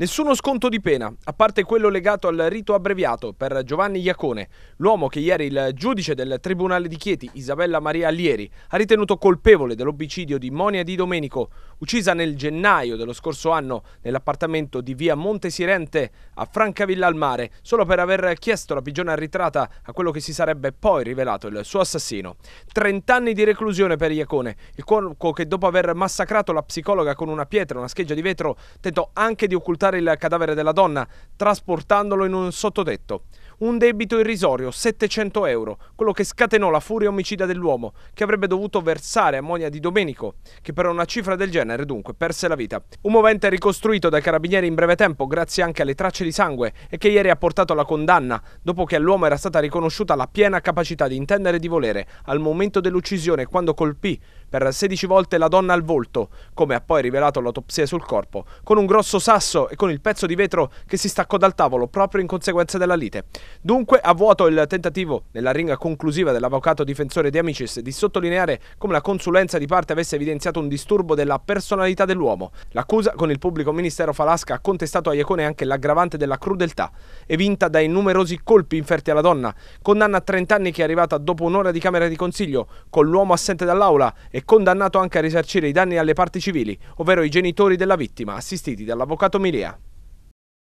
Nessuno sconto di pena, a parte quello legato al rito abbreviato per Giovanni Iacone, l'uomo che ieri il giudice del Tribunale di Chieti, Isabella Maria Allieri, ha ritenuto colpevole dell'omicidio di Monia Di Domenico, uccisa nel gennaio dello scorso anno nell'appartamento di via Montesirente a Francavilla al Mare, solo per aver chiesto la pigione arretrata a quello che si sarebbe poi rivelato il suo assassino. 30 anni di reclusione per Iacone, il cuoco che dopo aver massacrato la psicologa con una pietra e una scheggia di vetro tentò anche di occultare localizzare il cadavere della donna trasportandolo in un sottotetto. Un debito irrisorio, 700 euro, quello che scatenò la furia omicida dell'uomo, che avrebbe dovuto versare a moglie di Domenico, che per una cifra del genere dunque perse la vita. Un movente ricostruito dai carabinieri in breve tempo grazie anche alle tracce di sangue e che ieri ha portato alla condanna, dopo che all'uomo era stata riconosciuta la piena capacità di intendere e di volere al momento dell'uccisione quando colpì per 16 volte la donna al volto, come ha poi rivelato l'autopsia sul corpo, con un grosso sasso e con il pezzo di vetro che si staccò dal tavolo proprio in conseguenza della lite. Dunque, a vuoto il tentativo nella ringa conclusiva dell'avvocato difensore di Amicis di sottolineare come la consulenza di parte avesse evidenziato un disturbo della personalità dell'uomo. L'accusa con il pubblico ministero Falasca ha contestato a Iacone anche l'aggravante della crudeltà, evinta dai numerosi colpi inferti alla donna. Condanna a 30 anni che è arrivata dopo un'ora di Camera di Consiglio, con l'uomo assente dall'aula e condannato anche a risarcire i danni alle parti civili, ovvero i genitori della vittima, assistiti dall'avvocato Milea.